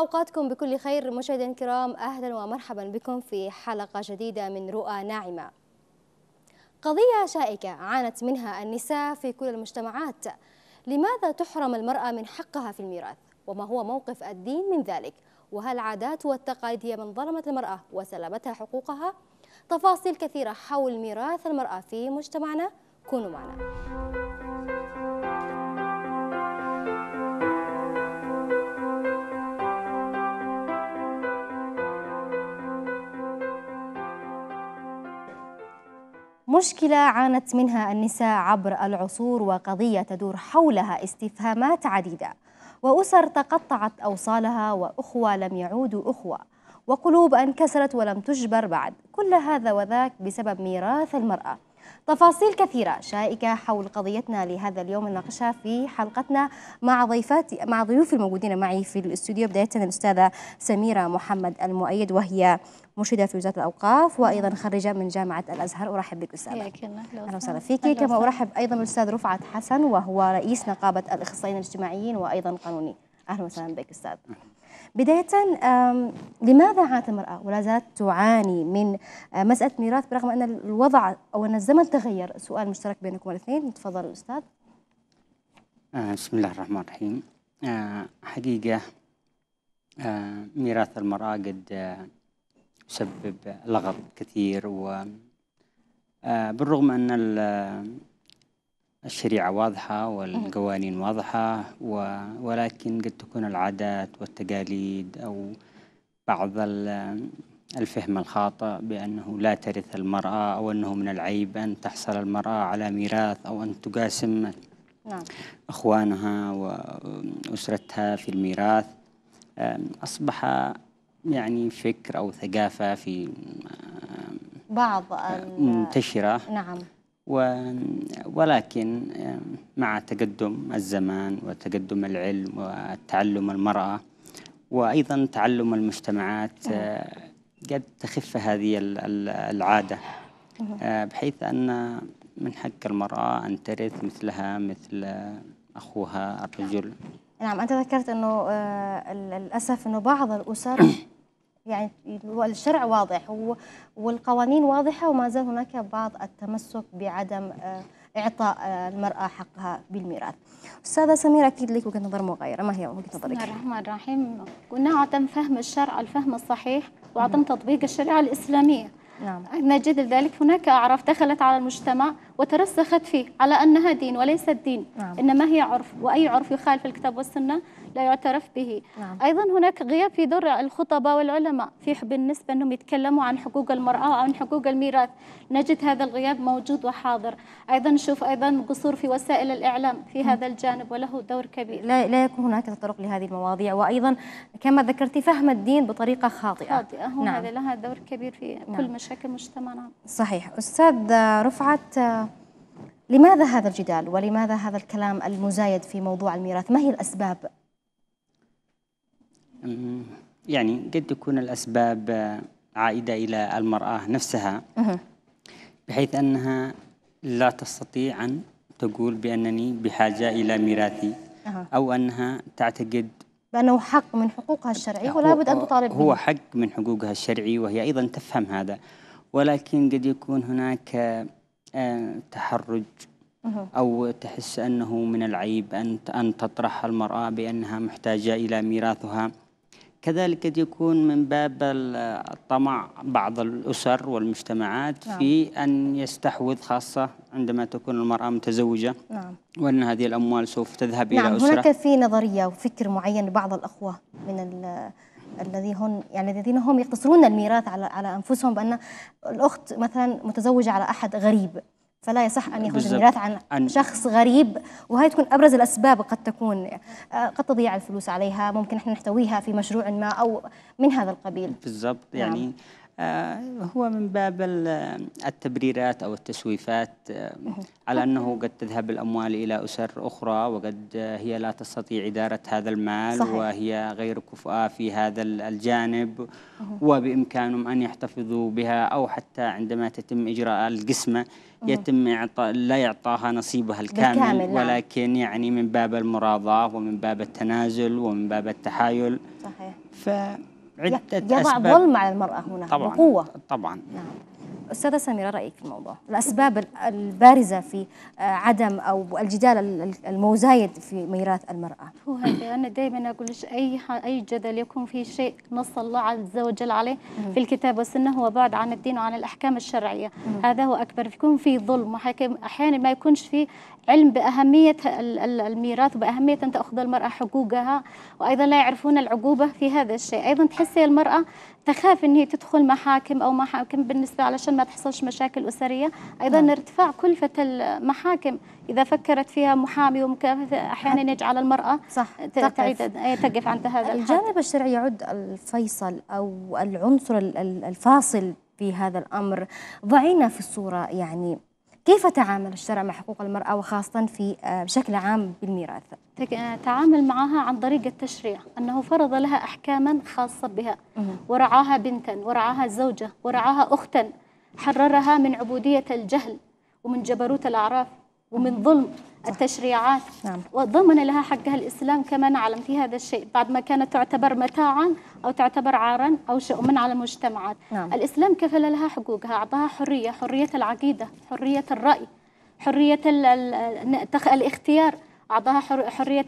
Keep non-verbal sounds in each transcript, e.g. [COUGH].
أوقاتكم بكل خير مشاهدينا الكرام أهلا ومرحبا بكم في حلقة جديدة من رؤى ناعمة قضية شائكة عانت منها النساء في كل المجتمعات لماذا تحرم المرأة من حقها في الميراث؟ وما هو موقف الدين من ذلك؟ وهل العادات والتقاليد هي من ظلمت المرأة وسلبتها حقوقها؟ تفاصيل كثيرة حول ميراث المرأة في مجتمعنا كونوا معنا مشكلة عانت منها النساء عبر العصور وقضية تدور حولها استفهامات عديدة وأسر تقطعت أوصالها وأخوة لم يعودوا أخوة وقلوب انكسرت ولم تجبر بعد كل هذا وذاك بسبب ميراث المرأة تفاصيل كثيرة شائكة حول قضيتنا لهذا اليوم نناقشها في حلقتنا مع ضيفات مع ضيوفي الموجودين معي في الاستوديو بداية الأستاذة سميرة محمد المؤيد وهي مرشده في وزاره الاوقاف وايضا خريجه من جامعه الازهر ارحب بك استاذه اهلا وسهلا فيك كما ارحب ايضا بالاستاذ رفعت حسن وهو رئيس نقابه الاخصائيين الاجتماعيين وايضا قانوني اهلا وسهلا بك استاذ بداية لماذا عانت المرأة ولا زالت تعاني من آه، مسألة ميراث برغم أن الوضع أو أن الزمن تغير سؤال مشترك بينكم الاثنين تفضل الأستاذ آه، بسم الله الرحمن الرحيم آه، حقيقة ميراث المرأة قد يسبب لغط كثير و بالرغم أن الشريعة واضحة والقوانين واضحة و... ولكن قد تكون العادات والتقاليد أو بعض الفهم الخاطئ بأنه لا ترث المرأة أو أنه من العيب أن تحصل المرأة على ميراث أو أن تقاسم نعم. أخوانها وأسرتها في الميراث أصبح يعني فكر أو ثقافة في بعض منتشرة نعم ولكن مع تقدم الزمان وتقدم العلم وتعلم المرأة وأيضا تعلم المجتمعات نعم. قد تخف هذه العادة نعم. آه، بحيث أن من حق المرأة أن ترث مثلها مثل أخوها الرجل نعم أنت ذكرت أنه آه، للأسف أنه بعض الأسر [COUGHS] يعني الشرع واضح والقوانين واضحة وما زال هناك بعض التمسك بعدم آه، إعطاء آه، المرأة حقها بالميراث أستاذة سميرة أكيد لك وجهة نظر مغايرة ما هي وجهة نظرك؟ بسم الله الرحمن الرحيم قلنا عدم فهم الشرع الفهم الصحيح وعدم تطبيق الشريعة الإسلامية نعم. نجد ذلك هناك أعراف دخلت على المجتمع وترسخت فيه على أنها دين وليست دين نعم. إنما هي عرف وأي عرف يخالف الكتاب والسنة لا يعترف به نعم. أيضا هناك غياب في دور الخطباء والعلماء في بالنسبة أنهم يتكلموا عن حقوق المرأة وعن حقوق الميراث نجد هذا الغياب موجود وحاضر أيضا نشوف أيضا قصور في وسائل الإعلام في نعم. هذا الجانب وله دور كبير لا, لا يكون هناك تطرق لهذه المواضيع وأيضا كما ذكرت فهم الدين بطريقة خاطئة خاطئة نعم. هذا لها دور كبير في نعم. كل مشاكل مجتمعنا نعم. صحيح أستاذ رفعت لماذا هذا الجدال ولماذا هذا الكلام المزايد في موضوع الميراث ما هي الأسباب يعني قد تكون الأسباب عائدة إلى المرأة نفسها بحيث أنها لا تستطيع أن تقول بأنني بحاجة إلى ميراثي أو أنها تعتقد بأنه حق من حقوقها الشرعي ولا بد أن تطالب هو حق من حقوقها الشرعي وهي أيضا تفهم هذا ولكن قد يكون هناك آه، تحرج أو تحس أنه من العيب أن أن تطرح المرأة بأنها محتاجة إلى ميراثها كذلك قد يكون من باب الطمع بعض الأسر والمجتمعات نعم. في أن يستحوذ خاصة عندما تكون المرأة متزوجة نعم. وأن هذه الأموال سوف تذهب نعم. إلى أسرة هناك في نظرية وفكر معين لبعض الأخوة من الذي هم يعني الذين هم يقتصرون الميراث على على انفسهم بان الاخت مثلا متزوجه على احد غريب فلا يصح ان يخرج الميراث عن, عن شخص غريب وهي تكون ابرز الاسباب قد تكون آه، قد تضيع الفلوس عليها ممكن احنا نحتويها في مشروع ما او من هذا القبيل بالضبط نعم. يعني نعم. آه، هو من باب التبريرات أو التسويفات آه، على أنه قد تذهب الأموال إلى أسر أخرى وقد آه، هي لا تستطيع إدارة هذا المال صحيح. وهي غير كفؤة في هذا الجانب وبإمكانهم أن يحتفظوا بها أو حتى عندما تتم إجراء القسمة يتم إعطاء لا يعطاها نصيبها الكامل بالكامل نعم. ولكن يعني من باب المراضاة ومن باب التنازل ومن باب التحايل صحيح ف عدة يضع أسباب ظلم على المرأة هنا طبعا بقوة طبعا نعم أستاذة سميرة رأيك في الموضوع الأسباب البارزة في آه، عدم أو الجدال المزايد في ميراث المرأة هو هذا أنا دائما أقول أي أي جدل يكون في شيء نص الله عز وجل عليه في الكتاب والسنة هو بعد عن الدين وعن الأحكام الشرعية هذا هو أكبر يكون في ظلم أحيانا ما يكونش في علم بأهمية الميراث وبأهمية أن تأخذ المرأة حقوقها وأيضا لا يعرفون العقوبة في هذا الشيء أيضا تحسي المرأة تخاف أن هي تدخل محاكم أو محاكم بالنسبة علشان ما تحصلش مشاكل أسرية أيضا نعم. ارتفاع كلفة المحاكم إذا فكرت فيها محامي ومكافأة أحيانا يجعل المرأة صح تعيد تقف عند هذا الجانب الشرعي يعد الفيصل أو العنصر الفاصل في هذا الأمر ضعينا في الصورة يعني كيف تعامل الشرع مع حقوق المرأة وخاصة في آه، بشكل عام بالميراث؟ آه، تعامل معها عن طريق التشريع أنه فرض لها أحكاما خاصة بها ورعاها بنتا ورعاها زوجة ورعاها أختا حررها من عبودية الجهل ومن جبروت الأعراف ومن ظلم التشريعات نعم. وضمن لها حقها الإسلام كما نعلم في هذا الشيء بعد ما كانت تعتبر متاعا أو تعتبر عارا أو شؤما على المجتمعات نعم. الإسلام كفل لها حقوقها أعطاها حرية حرية العقيدة حرية الرأي حرية الاختيار أعطاها حرية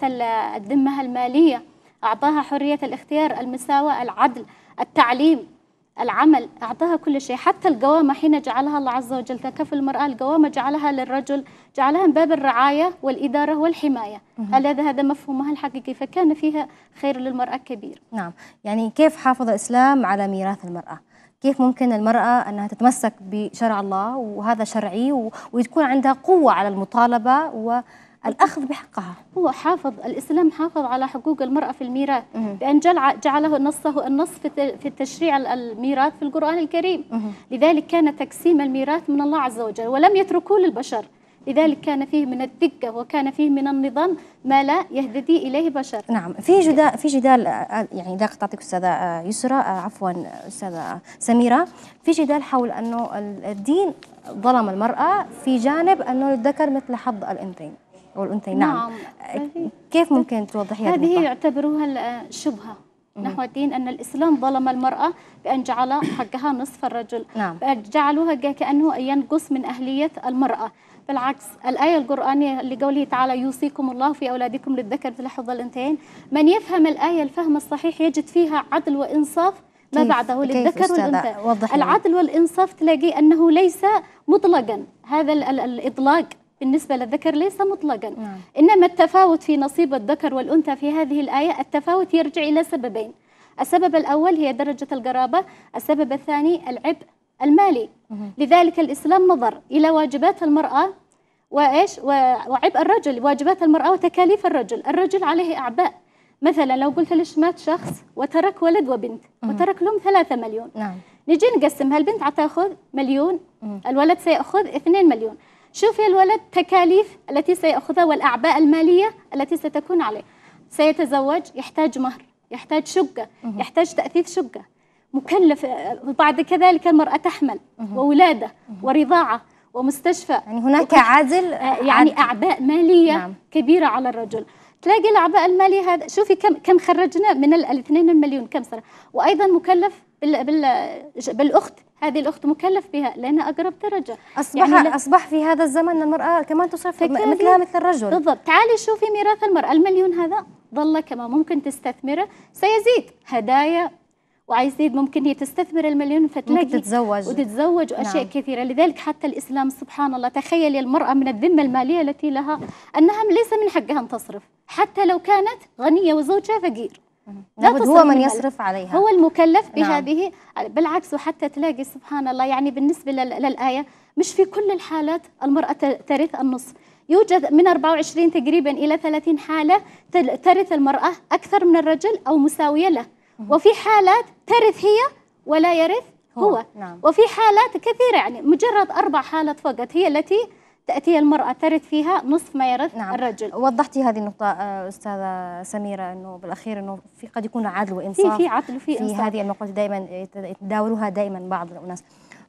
الذمة المالية أعطاها حرية الاختيار المساواة العدل التعليم العمل أعطاها كل شيء حتى القوامة حين جعلها الله عز وجل تكف المرأة القوامة جعلها للرجل جعلها من باب الرعاية والإدارة والحماية هل هذا هذا مفهومها الحقيقي فكان فيها خير للمرأة كبير نعم يعني كيف حافظ الإسلام على ميراث المرأة كيف ممكن المرأة أنها تتمسك بشرع الله وهذا شرعي وتكون عندها قوة على المطالبة و الأخذ بحقها هو حافظ الإسلام حافظ على حقوق المرأة في الميراث بأن جعله نصه النص في التشريع الميراث في القرآن الكريم لذلك كان تقسيم الميراث من الله عز وجل ولم يتركوه للبشر لذلك كان فيه من الدقة وكان فيه من النظام ما لا يهتدي إليه بشر نعم في جدال في جدال يعني إذا قطعتك أستاذة يسرى عفوا أستاذة سميرة في جدال حول أنه الدين ظلم المرأة في جانب أنه الذكر مثل حظ الأنثيين والأنثى نعم, نعم. كيف ممكن توضحي هذه هذه يعتبروها شبهة نحو الدين أن الإسلام ظلم المرأة بأن جعل حقها نصف الرجل نعم. جعلوها كأنه ينقص من أهلية المرأة بالعكس الآية القرآنية لقوله تعالى يوصيكم الله في أولادكم للذكر مثل حظ الأنثيين من يفهم الآية الفهم الصحيح يجد فيها عدل وإنصاف ما بعده للذكر والأنثى العدل والإنصاف تلاقي أنه ليس مطلقا هذا الإطلاق بالنسبة للذكر ليس مطلقا نعم. إنما التفاوت في نصيب الذكر والأنثى في هذه الآية التفاوت يرجع إلى سببين السبب الأول هي درجة القرابة السبب الثاني العبء المالي مه. لذلك الإسلام نظر إلى واجبات المرأة وإيش وعبء الرجل واجبات المرأة وتكاليف الرجل الرجل عليه أعباء مثلا لو قلت ليش مات شخص وترك ولد وبنت وترك لهم ثلاثة مليون نعم. نجي نقسمها البنت عتاخذ مليون مه. الولد سيأخذ 2 مليون شوف يا الولد تكاليف التي سيأخذها والأعباء المالية التي ستكون عليه سيتزوج يحتاج مهر يحتاج شقة يحتاج تأثيث شقة مكلف بعد كذلك المرأة تحمل وولادة ورضاعة ومستشفى يعني هناك عازل آه، يعني أعباء مالية نعم. كبيرة على الرجل تلاقي الأعباء المالية هذا شوفي كم كم خرجنا من الاثنين المليون كم صار وأيضا مكلف بال... بال... بالاخت هذه الاخت مكلف بها لانها اقرب درجه اصبح يعني اصبح في هذا الزمن المراه كمان تصرف مثلها مثل الرجل بالضبط تعالي شوفي ميراث المراه المليون هذا ظل كما ممكن تستثمره سيزيد هدايا وعايزيد ممكن هي تستثمر المليون فتلاقي ممكن تتزوج وتتزوج واشياء نعم. كثيره لذلك حتى الاسلام سبحان الله تخيلي المراه من الذمه الماليه التي لها انها ليس من حقها ان تصرف حتى لو كانت غنيه وزوجها فقير لابد هو من يصرف عليها هو المكلف نعم. بهذه نعم. بالعكس وحتى تلاقي سبحان الله يعني بالنسبة للآية مش في كل الحالات المرأة ترث النصف يوجد من 24 تقريبا إلى 30 حالة ترث المرأة أكثر من الرجل أو مساوية له وفي حالات ترث هي ولا يرث هو, هو. نعم. وفي حالات كثيرة يعني مجرد أربع حالات فقط هي التي تأتي المرأة ترث فيها نصف ما يرث نعم. الرجل وضحتي هذه النقطة آه، أستاذة سميرة أنه بالأخير أنه في قد يكون عدل وإنصاف في في عدل وفي في هذه النقطة دائما يتداولوها دائما بعض الناس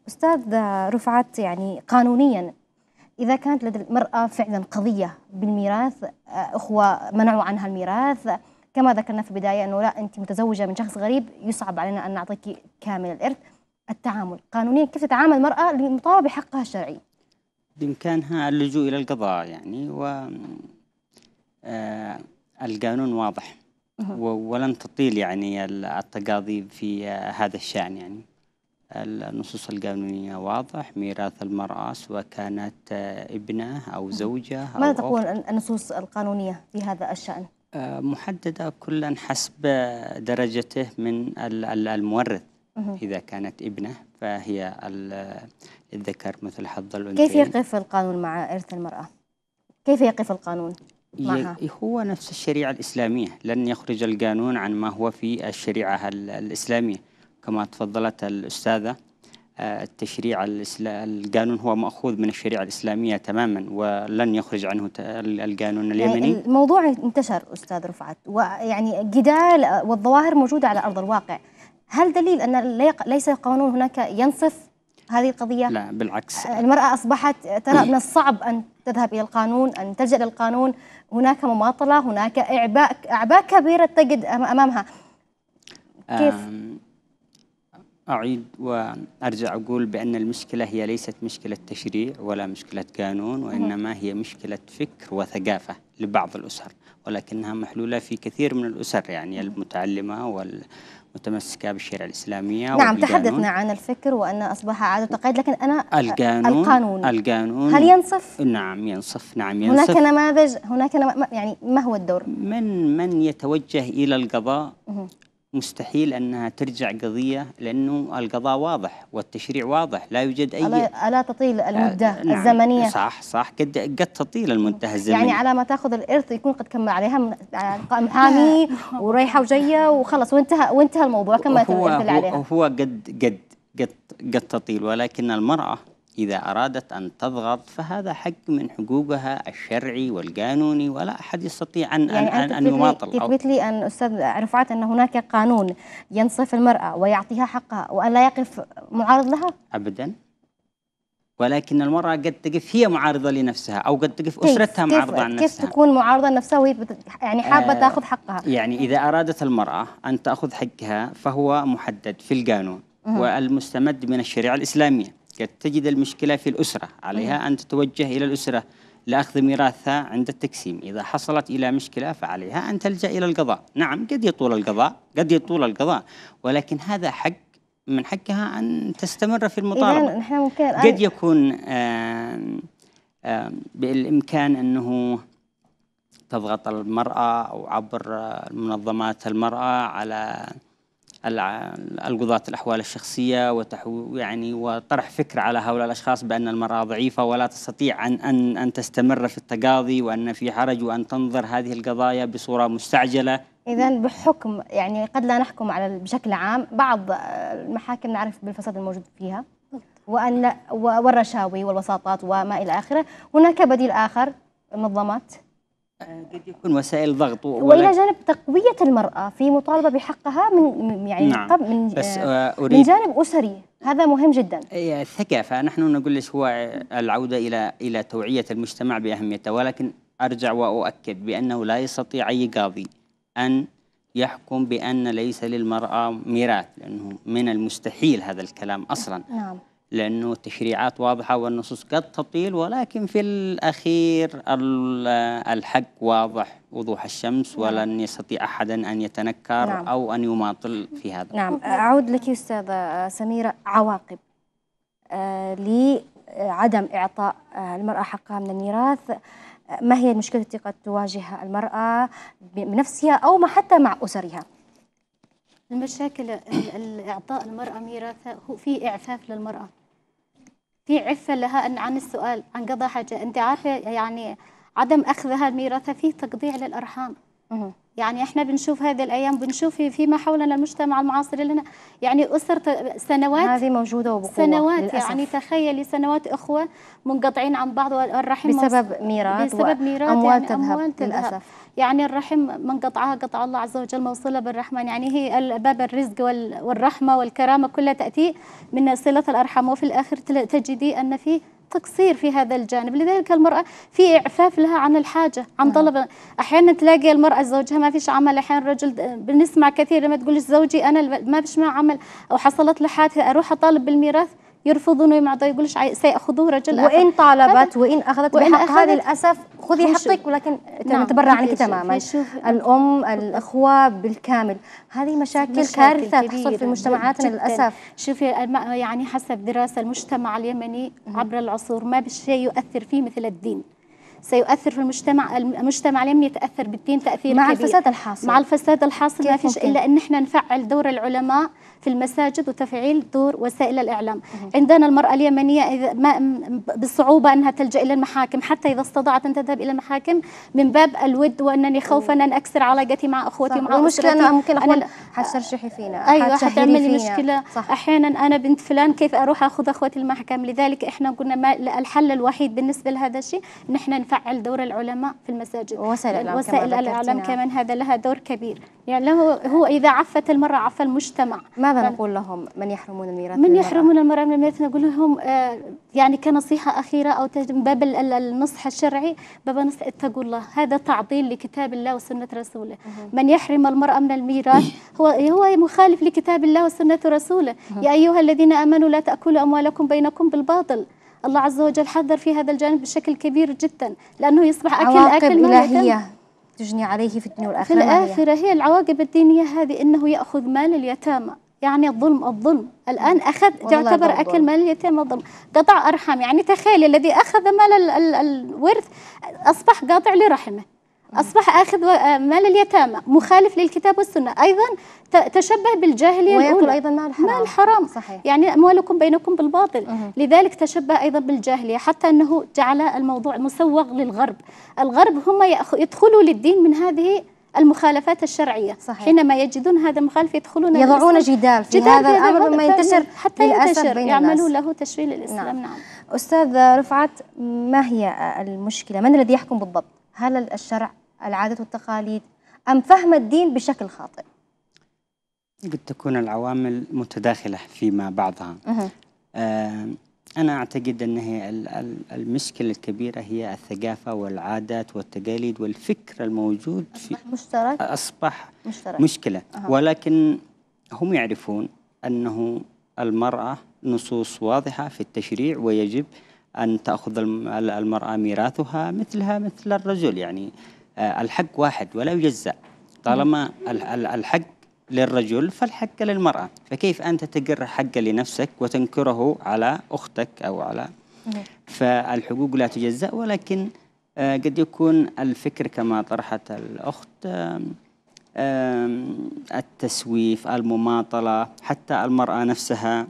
أستاذ رفعت يعني قانونيا إذا كانت لدى المرأة فعلا قضية بالميراث آه، أخوة منعوا عنها الميراث كما ذكرنا في البداية أنه لا أنت متزوجة من شخص غريب يصعب علينا أن نعطيك كامل الإرث التعامل قانونيا كيف تتعامل المرأة لمطالبة بحقها الشرعي بإمكانها اللجوء إلى القضاء يعني و آه، القانون واضح ولن تطيل يعني التقاضي في آه، هذا الشأن يعني النصوص القانونية واضح ميراث المرأة سواء كانت آه، ابنة أو زوجة أو ماذا تقول النصوص القانونية في هذا الشأن؟ محددة كلا حسب درجته من المورث إذا كانت ابنة فهي الذكر مثل حظ الأنثيين كيف يقف القانون مع إرث المرأة؟ كيف يقف القانون؟ معها؟ هو نفس الشريعة الإسلامية لن يخرج القانون عن ما هو في الشريعة الإسلامية كما تفضلت الأستاذة آه، التشريع القانون هو مأخوذ من الشريعة الإسلامية تماما ولن يخرج عنه القانون اليمني الموضوع انتشر أستاذ رفعت ويعني جدال والظواهر موجودة على أرض الواقع هل دليل أن ليس قانون هناك ينصف هذه القضية؟ لا بالعكس آه، المرأة أصبحت ترى من الصعب أن تذهب إلى القانون أن تلجأ للقانون هناك مماطلة هناك إعباء أعباء كبيرة تجد أمامها كيف؟ أعيد وأرجع أقول بأن المشكلة هي ليست مشكلة تشريع ولا مشكلة قانون وإنما هي مشكلة فكر وثقافة لبعض الأسر ولكنها محلولة في كثير من الأسر يعني المتعلمة والمتمسكة بالشريعة الإسلامية نعم تحدثنا عن الفكر وأن أصبح عادة تقيد لكن أنا القانون القانون, القانون هل ينصف؟ نعم ينصف نعم ينصف هناك نماذج هناك نماذج يعني ما هو الدور؟ من من يتوجه إلى القضاء مستحيل انها ترجع قضيه لانه القضاء واضح والتشريع واضح لا يوجد اي الا تطيل المده آه نعم الزمنيه صح صح قد قد تطيل المده يعني الزمنيه يعني على ما تاخذ الارث يكون قد كمل عليها آه، محامي [LAUGHS] ورايحه وجايه وخلص وانتهى وانتهى الموضوع كملت الارث اللي عليها هو قد قد قد قد تطيل ولكن المراه إذا أرادت أن تضغط فهذا حق من حقوقها الشرعي والقانوني ولا أحد يستطيع أن يعني أن, أن يماطل تثبت لي أن أستاذ رفعت أن هناك قانون ينصف المرأة ويعطيها حقها وأن لا يقف معارض لها أبدا ولكن المرأة قد تقف هي معارضة لنفسها أو قد تقف أسرتها كيف معارضة عن نفسها كيف تكون معارضة لنفسها وهي يعني حابة آه تأخذ حقها يعني إذا أرادت المرأة أن تأخذ حقها فهو محدد في القانون والمستمد من الشريعة الإسلامية قد تجد المشكلة في الأسرة عليها أن تتوجه إلى الأسرة لأخذ ميراثها عند التقسيم إذا حصلت إلى مشكلة فعليها أن تلجأ إلى القضاء نعم قد يطول القضاء قد يطول القضاء ولكن هذا حق من حقها أن تستمر في المطالبة نحن ممكن قد يكون آم آم بالإمكان أنه تضغط المرأة أو عبر منظمات المرأة على القضاة الأحوال الشخصية يعني وطرح فكرة على هؤلاء الأشخاص بأن المرأة ضعيفة ولا تستطيع أن أن أن تستمر في التقاضي وأن في حرج وأن تنظر هذه القضايا بصورة مستعجلة إذا بحكم يعني قد لا نحكم على بشكل عام بعض آه، المحاكم نعرف بالفساد الموجود فيها وأن والرشاوي والوساطات وما إلى آخره هناك بديل آخر منظمات قد يكون وسائل ضغط والى جانب تقويه المراه في مطالبه بحقها من يعني نعم. من بس آه، آه، أريد من جانب اسري هذا مهم جدا الثقافه إيه، نحن نقول هو العوده الى الى توعيه المجتمع باهميته ولكن ارجع واؤكد بانه لا يستطيع اي قاضي ان يحكم بان ليس للمراه ميراث لانه من المستحيل هذا الكلام اصلا نعم لأنه التشريعات واضحة والنصوص قد تطيل ولكن في الأخير الحق واضح وضوح الشمس نعم. ولن يستطيع أحدا أن يتنكر نعم. أو أن يماطل في هذا نعم أعود لك أستاذة سميرة عواقب آه لعدم إعطاء آه، المرأة حقها من الميراث آه، ما هي المشكلة التي قد تواجه المرأة بنفسها أو حتى مع أسرها؟ المشاكل إعطاء المرأة ميراثها هو في إعفاف للمرأة في عفة لها أن عن السؤال عن قضاء حاجة أنت عارفة يعني عدم أخذها الميراثة فيه تقضيع للأرحام يعني احنا بنشوف هذه الايام بنشوف فيما حولنا المجتمع المعاصر لنا يعني اسر سنوات هذه موجوده وبقوه سنوات يعني للأسف. يعني تخيلي سنوات اخوه منقطعين عن بعض والرحم بسبب ميراث بسبب ميراث اموال يعني تذهب أموال تذهب للاسف يعني الرحم من قطعها قطع الله عز وجل موصوله بالرحمن يعني هي باب الرزق والرحمه والكرامه كلها تاتي من صله الارحام وفي الاخر تجدي ان فيه تقصير في هذا الجانب لذلك المرأة في إعفاف لها عن الحاجة عن نعم. طلب أحيانا تلاقي المرأة زوجها ما فيش عمل أحيانا الرجل بنسمع كثير لما تقولش زوجي أنا ما فيش ما عمل أو حصلت له حادثة أروح أطالب بالميراث يرفضون ما طيب يقولش سيأخذوه رجل وإن طالبت وإن أخذت وإن بحق هذا للأسف خذي حقك ولكن نعم نتبرع عنك تماما الأم الأخوة بالكامل هذه مشاكل, مشاكل كارثة تحصل في مجتمعاتنا للأسف شوفي يعني حسب دراسة المجتمع اليمني عبر العصور ما بشيء يؤثر فيه مثل الدين سيؤثر في المجتمع المجتمع لم يتاثر بالدين تاثير مع كبير. الفساد الحاصل مع الفساد الحاصل ما فيش الا ان احنا نفعل دور العلماء في المساجد وتفعيل دور وسائل الاعلام مه. عندنا المراه اليمنيه اذا ما بصعوبه انها تلجا الى المحاكم حتى اذا استطاعت ان تذهب الى المحاكم من باب الود وانني خوفا ان اكسر علاقتي مع اخوتي مع المشكله انا ممكن اقول حتشرشحي فينا ايوه حتعملي مشكله صح. احيانا انا بنت فلان كيف اروح اخذ اخوتي المحكم لذلك احنا قلنا ما الحل الوحيد بالنسبه لهذا الشيء ان احنا نفعل يفعل دور العلماء في المساجد وسائل الإعلام, وسائل الإعلام كمان هذا لها دور كبير يعني له هو إذا عفت المرأة عفى المجتمع ماذا يعني نقول لهم من يحرمون الميراث من يحرمون المرأة من الميراث نقول لهم آه يعني كنصيحة أخيرة أو باب النصح الشرعي باب نصح اتقوا الله هذا تعطيل لكتاب الله وسنة رسوله من يحرم المرأة من الميراث هو هو مخالف لكتاب الله وسنة رسوله يا أيها الذين آمنوا لا تأكلوا أموالكم بينكم بالباطل الله عز وجل حذر في هذا الجانب بشكل كبير جدا لأنه يصبح أكل عواقب أكل إلهية تجني عليه في الدنيا والآخرة في الآخرة هي. العواقب الدينية هذه أنه يأخذ مال اليتامى يعني الظلم الظلم الآن أخذ تعتبر أكل مال اليتامى ظلم قطع أرحام يعني تخيل الذي أخذ مال الورث أصبح قاطع لرحمه أصبح آخذ آه، مال اليتامى مخالف للكتاب والسنة أيضا تشبه بالجاهلية ويأكل أيضا مال الحرام, مال الحرام. صحيح. يعني أموالكم بينكم بالباطل مه. لذلك تشبه أيضا بالجاهلية حتى أنه جعل الموضوع مسوغ للغرب الغرب هم يدخلوا للدين من هذه المخالفات الشرعية صحيح. حينما يجدون هذا المخالف يدخلون يضعون جدال في جدال هذا الأمر مما ينتشر حتى ينتشر يعملون له تشويل الإسلام نعم. نعم أستاذ رفعت ما هي المشكلة من الذي يحكم بالضبط هل الشرع العادات والتقاليد أم فهم الدين بشكل خاطئ؟ قد تكون العوامل متداخلة فيما بعضها آه، أنا أعتقد أن هي المشكلة الكبيرة هي الثقافة والعادات والتقاليد والفكر الموجود في أصبح مشترك أصبح مشترك. مشكلة أه. ولكن هم يعرفون أنه المرأة نصوص واضحة في التشريع ويجب أن تأخذ المرأة ميراثها مثلها مثل الرجل يعني آه، الحق واحد ولا يجزأ طالما الحق للرجل فالحق للمرأة فكيف أنت تقر حق لنفسك وتنكره على أختك أو على نعم. فالحقوق لا تجزأ ولكن آه، قد يكون الفكر كما طرحت الأخت التسويف المماطلة حتى المرأة نفسها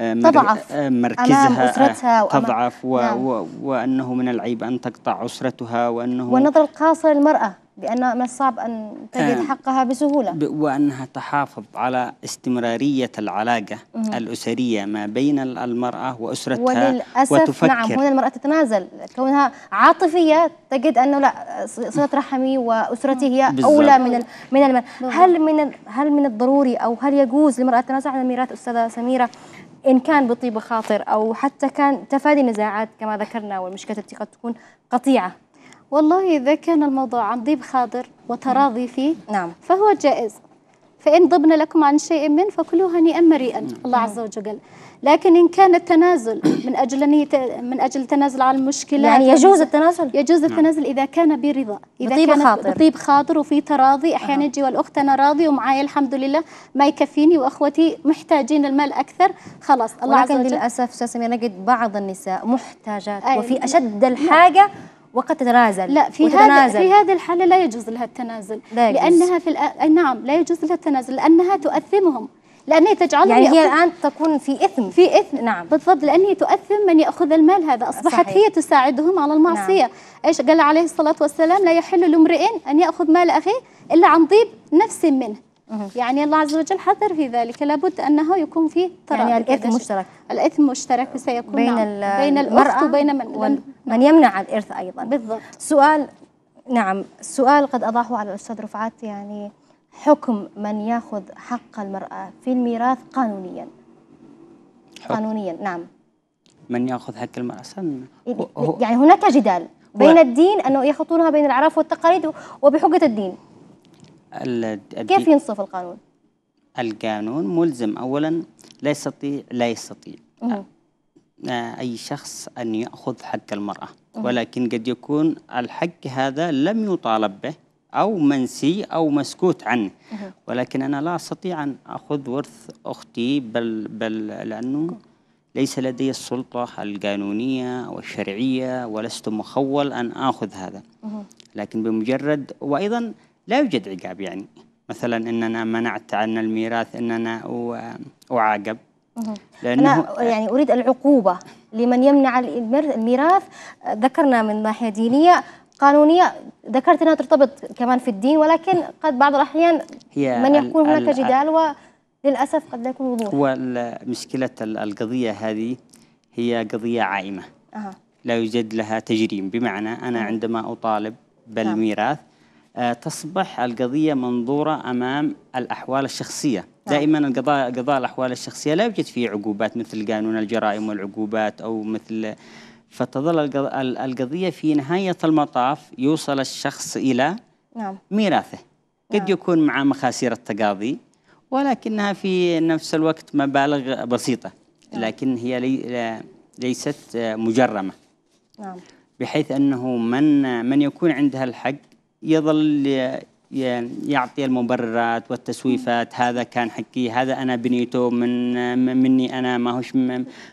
آه، تضعف آه، مركزها أسرتها آه، تضعف و نعم. وأنه من العيب أن تقطع أسرتها وأنه والنظر القاصر للمرأة بأن من الصعب أن تجد حقها بسهولة وأنها تحافظ على استمرارية العلاقة مم. الأسرية ما بين المرأة وأسرتها وللأسف وتفكر نعم هنا المرأة تتنازل كونها عاطفية تجد أنه لا صلة رحمي وأسرتي هي بالزبط. أولى من من المرأة هل من هل من الضروري أو هل يجوز للمرأة التنازل عن الميراث أستاذة سميرة إن كان بطيب خاطر أو حتى كان تفادي نزاعات كما ذكرنا والمشكلة التي قد تكون قطيعة والله إذا كان الموضوع عن طيب خاطر وتراضي نعم. فيه نعم فهو جائز فإن ضبن لكم عن شيء من فكلوا هنيئا مريئا نعم. الله عز وجل لكن إن كان التنازل [COUGHS] من أجل من أجل التنازل عن المشكلة يعني يجوز التنازل يجوز نعم. التنازل إذا كان برضا إذا بطيب كان خاطر بطيب خاطر وفي تراضي أحيانا يجي والأخت أنا راضي ومعاي الحمد لله ما يكفيني وأخوتي محتاجين المال أكثر خلاص الله ولكن عز وجل للأسف أستاذ نجد بعض النساء محتاجات وفي أشد الحاجة نعم. وقد تتنازل لا في هذا في هذه الحاله لا يجوز لها التنازل لا يجوز. لانها في الأ... نعم لا يجوز لها التنازل لانها تؤثمهم لأنها تجعلهم يعني هي الآن تكون في إثم في إثم نعم بالضبط لأنها تؤثم من يأخذ المال هذا أصبحت صحيح. هي تساعدهم على المعصية نعم. إيش قال عليه الصلاة والسلام لا يحل لامرئ أن يأخذ مال أخيه إلا عن ضيب نفس منه يعني الله عز وجل حذر في ذلك لابد أنه يكون فيه ترى يعني الإرث مشترك الإثم مشترك وسيكون بين, نعم. بين المرأة وبين من, وال... من يمنع الإرث أيضا بالضبط سؤال نعم سؤال قد أضاحه على الأستاذ رفعت يعني حكم من ياخذ حق المرأة في الميراث قانونيا حكم. قانونيا نعم من ياخذ حق المرأة يعني هناك جدال بين الدين أنه يخطونها بين العراف والتقاليد وبحجة الدين كيف ينصف القانون؟ القانون ملزم أولا لا يستطيع لا يستطيع آه، أي شخص أن يأخذ حق المرأة ولكن قد يكون الحق هذا لم يطالب به أو منسي أو مسكوت عنه ولكن أنا لا أستطيع أن أخذ ورث أختي بل, بل لأنه ليس لدي السلطة القانونية والشرعية ولست مخول أن آخذ هذا لكن بمجرد وأيضا لا يوجد عقاب يعني مثلا اننا منعت عن الميراث اننا اعاقب لانه أنا يعني اريد العقوبه لمن يمنع الميراث ذكرنا من ناحيه دينيه قانونيه ذكرت انها ترتبط كمان في الدين ولكن قد بعض الاحيان من يكون هناك جدال وللاسف قد لا يكون وضوح ومشكله القضيه هذه هي قضيه عائمه أه. لا يوجد لها تجريم بمعنى انا نعم. عندما اطالب نعم. بالميراث آه، تصبح القضية منظورة أمام الأحوال الشخصية نعم. دائما القضاء قضاء الأحوال الشخصية لا يوجد فيه عقوبات مثل قانون الجرائم والعقوبات أو مثل فتظل القضية في نهاية المطاف يوصل الشخص إلى نعم. ميراثه قد نعم. يكون مع مخاسير التقاضي ولكنها في نفس الوقت مبالغ بسيطة نعم. لكن هي ليست مجرمة نعم. بحيث أنه من من يكون عندها الحق يظل يعطي المبررات والتسويفات هذا كان حقي هذا انا بنيته من مني انا ما هوش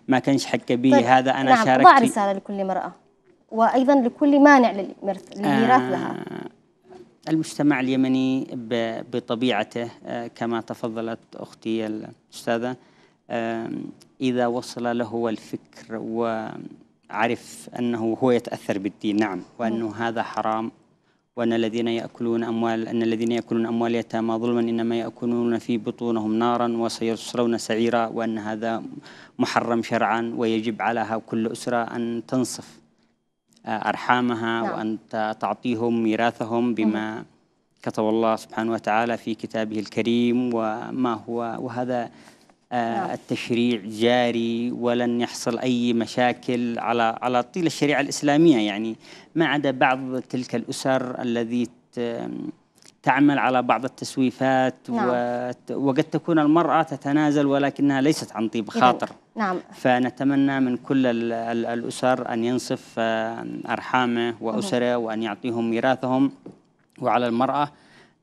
ما كانش حق بي طيب هذا انا نعم شاركت نعم رساله لكل امراه وايضا لكل مانع للميراث آه لها المجتمع اليمني بطبيعته آه، كما تفضلت اختي الاستاذه اذا وصل له الفكر وعرف انه هو يتاثر بالدين نعم وانه هذا حرام وأن الذين يأكلون أموال أن الذين يأكلون أموال اليتامى ظلما إنما يأكلون في بطونهم نارا وسيصلون سعيرا وأن هذا محرم شرعا ويجب على كل أسرة أن تنصف آه، أرحامها نعم. وأن تعطيهم ميراثهم بما كتب الله سبحانه وتعالى في كتابه الكريم وما هو وهذا نعم. التشريع جاري ولن يحصل أي مشاكل على على طيل الشريعة الإسلامية يعني ما عدا بعض تلك الأسر الذي تعمل على بعض التسويفات نعم. وقد تكون المرأة تتنازل ولكنها ليست عن طيب خاطر نعم. فنتمنى من كل الأسر أن ينصف أرحامه وأسره وأن يعطيهم ميراثهم وعلى المرأة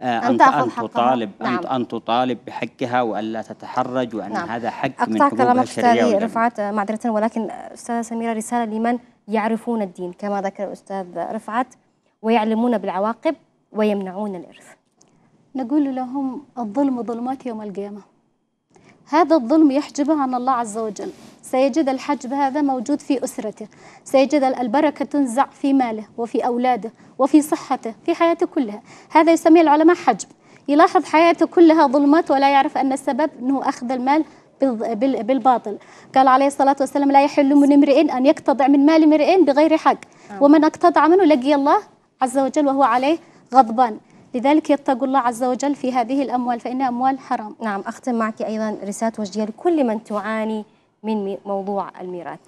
آه، أن تأخذ أن تطالب نعم. أن تطالب بحقها وألا تتحرج وأن نعم. هذا حق من حقوقها الشرعية رفعت معذرة ولكن أستاذة سميرة رسالة لمن يعرفون الدين كما ذكر الأستاذ رفعت ويعلمون بالعواقب ويمنعون الإرث نقول لهم الظلم ظلمات يوم القيامة هذا الظلم يحجبه عن الله عز وجل سيجد الحجب هذا موجود في أسرته سيجد البركة تنزع في ماله وفي أولاده وفي صحته في حياته كلها هذا يسميه العلماء حجب يلاحظ حياته كلها ظلمات ولا يعرف أن السبب أنه أخذ المال بالباطل قال عليه الصلاة والسلام لا يحل من امرئ أن يقتطع من مال امرئ بغير حق آه. ومن اقتطع منه لقي الله عز وجل وهو عليه غضبان لذلك يتق الله عز وجل في هذه الأموال فإنها أموال حرام نعم أختم معك أيضا رسالة وجهية لكل من تعاني من موضوع الميراث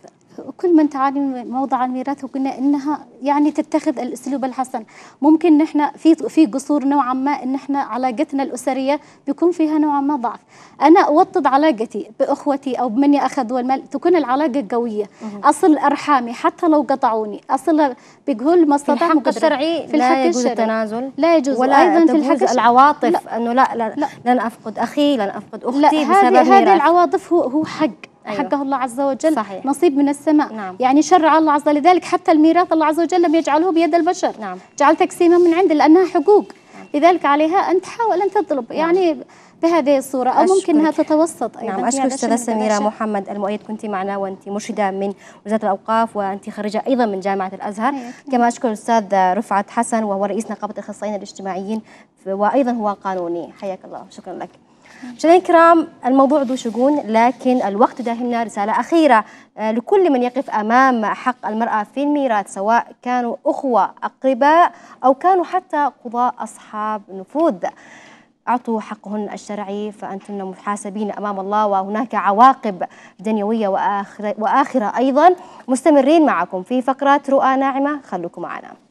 كل من تعاني من موضع الميراث وقلنا انها يعني تتخذ الاسلوب الحسن ممكن نحن في في قصور نوعا ما ان احنا علاقتنا الاسريه بيكون فيها نوعا ما ضعف انا اوطد علاقتي باخوتي او بمن اخذوا المال تكون العلاقه قويه اصل ارحامي حتى لو قطعوني اصل بقول ما استطاع في الحق الشرعي في الحق لا يجوز التنازل لا يجوز ولا ايضا في الحق العواطف لا انه لا, لا, لا لن افقد اخي لن افقد اختي لا بسبب هذه هذه العواطف هو هو حق أيوه. حقه الله عز وجل صحيح. نصيب من السماء نعم. يعني شرع الله عز وجل لذلك حتى الميراث الله عز وجل لم يجعله بيد البشر نعم. جعل تقسيمه من عند لأنها حقوق نعم. لذلك عليها أن تحاول أن تضرب نعم. يعني بهذه الصورة أو ممكن أنها تتوسط أيضا نعم أشكر أستاذة سميرة محمد المؤيد كنت معنا وأنت مرشدة من وزارة الأوقاف وأنت خريجة أيضا من جامعة الأزهر أيوة. كما أشكر الأستاذ رفعت حسن وهو رئيس نقابة الأخصائيين الاجتماعيين وأيضا هو قانوني حياك الله شكرا لك مشاهدينا الكرام الموضوع ذو شجون لكن الوقت داهمنا رسالة أخيرة آه، لكل من يقف أمام حق المرأة في الميراث سواء كانوا أخوة أقرباء أو كانوا حتى قضاء أصحاب نفوذ أعطوا حقهن الشرعي فأنتن محاسبين أمام الله وهناك عواقب دنيوية وآخرة, وآخرة أيضا مستمرين معكم في فقرات رؤى ناعمة خلوكم معنا